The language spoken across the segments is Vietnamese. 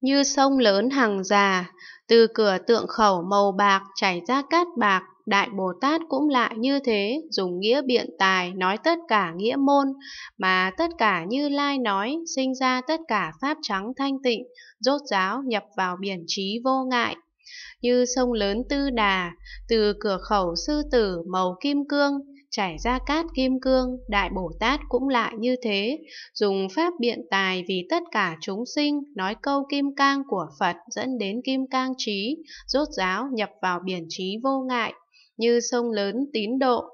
như sông lớn hàng già, từ cửa tượng khẩu màu bạc chảy ra cát bạc, Đại Bồ Tát cũng lại như thế, dùng nghĩa biện tài nói tất cả nghĩa môn, mà tất cả như Lai nói, sinh ra tất cả pháp trắng thanh tịnh, rốt ráo nhập vào biển trí vô ngại. Như sông lớn tư đà, từ cửa khẩu sư tử màu kim cương, Trải ra cát kim cương, Đại Bồ Tát cũng lại như thế, dùng pháp biện tài vì tất cả chúng sinh, nói câu kim cang của Phật dẫn đến kim cang trí, rốt ráo nhập vào biển trí vô ngại, như sông lớn tín độ,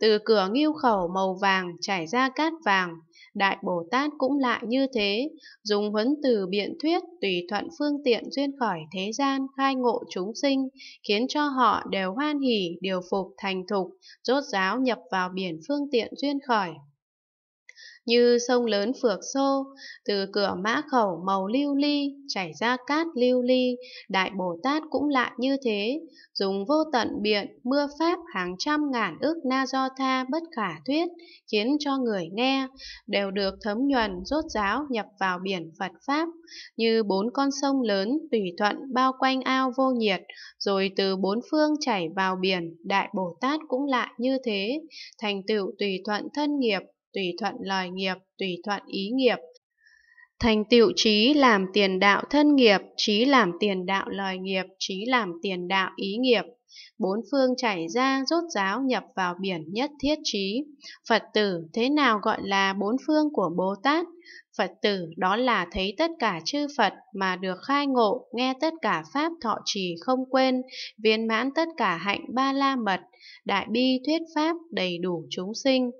từ cửa nghiêu khẩu màu vàng chảy ra cát vàng, Đại Bồ Tát cũng lại như thế, dùng huấn từ biện thuyết tùy thuận phương tiện duyên khỏi thế gian khai ngộ chúng sinh, khiến cho họ đều hoan hỷ, điều phục, thành thục, rốt ráo nhập vào biển phương tiện duyên khỏi như sông lớn phược xô, từ cửa mã khẩu màu lưu ly, chảy ra cát lưu ly, Đại Bồ Tát cũng lại như thế, dùng vô tận biện, mưa pháp hàng trăm ngàn ước na do tha bất khả thuyết, khiến cho người nghe, đều được thấm nhuần rốt ráo nhập vào biển Phật Pháp, như bốn con sông lớn tùy thuận bao quanh ao vô nhiệt, rồi từ bốn phương chảy vào biển, Đại Bồ Tát cũng lại như thế, thành tựu tùy thuận thân nghiệp tùy thuận lời nghiệp, tùy thuận ý nghiệp. Thành tựu trí làm tiền đạo thân nghiệp, trí làm tiền đạo lời nghiệp, trí làm tiền đạo ý nghiệp. Bốn phương chảy ra rốt giáo nhập vào biển nhất thiết trí. Phật tử thế nào gọi là bốn phương của Bồ Tát? Phật tử đó là thấy tất cả chư Phật mà được khai ngộ, nghe tất cả Pháp thọ trì không quên, viên mãn tất cả hạnh ba la mật, đại bi thuyết Pháp đầy đủ chúng sinh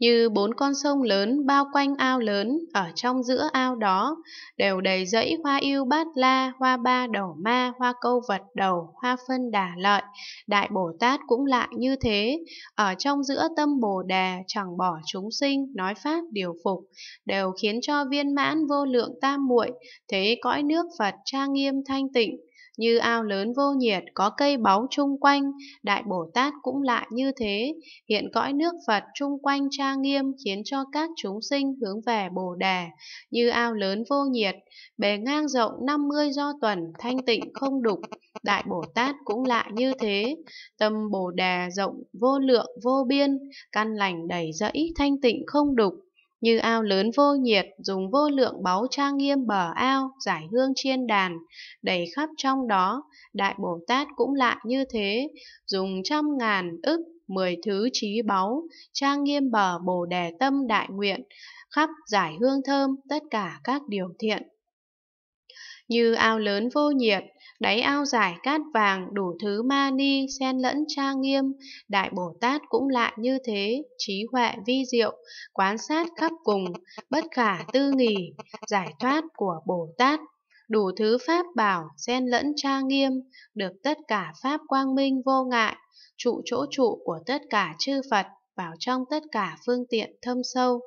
như bốn con sông lớn bao quanh ao lớn, ở trong giữa ao đó đều đầy rẫy hoa yêu bát la, hoa ba đầu ma, hoa câu vật đầu, hoa phân đà lợi. Đại Bồ Tát cũng lại như thế, ở trong giữa tâm Bồ đề chẳng bỏ chúng sinh, nói pháp điều phục, đều khiến cho viên mãn vô lượng tam muội, thế cõi nước Phật trang nghiêm thanh tịnh như ao lớn vô nhiệt có cây báu chung quanh, Đại Bồ Tát cũng lại như thế, hiện cõi nước Phật chung quanh tra nghiêm khiến cho các chúng sinh hướng về Bồ Đề, như ao lớn vô nhiệt, bề ngang rộng 50 do tuần, thanh tịnh không đục, Đại Bồ Tát cũng lại như thế, tâm Bồ Đề rộng vô lượng vô biên, căn lành đầy rẫy thanh tịnh không đục, như ao lớn vô nhiệt dùng vô lượng báu trang nghiêm bờ ao giải hương chiên đàn đầy khắp trong đó đại bồ tát cũng lạ như thế dùng trăm ngàn ức mười thứ trí báu trang nghiêm bờ bồ đề tâm đại nguyện khắp giải hương thơm tất cả các điều thiện như ao lớn vô nhiệt, đáy ao giải cát vàng đủ thứ ma ni xen lẫn tra nghiêm, đại Bồ Tát cũng lại như thế, trí huệ vi diệu, quán sát khắp cùng, bất khả tư nghỉ, giải thoát của Bồ Tát đủ thứ pháp bảo xen lẫn tra nghiêm, được tất cả pháp quang minh vô ngại, trụ chỗ trụ của tất cả chư Phật vào trong tất cả phương tiện thâm sâu.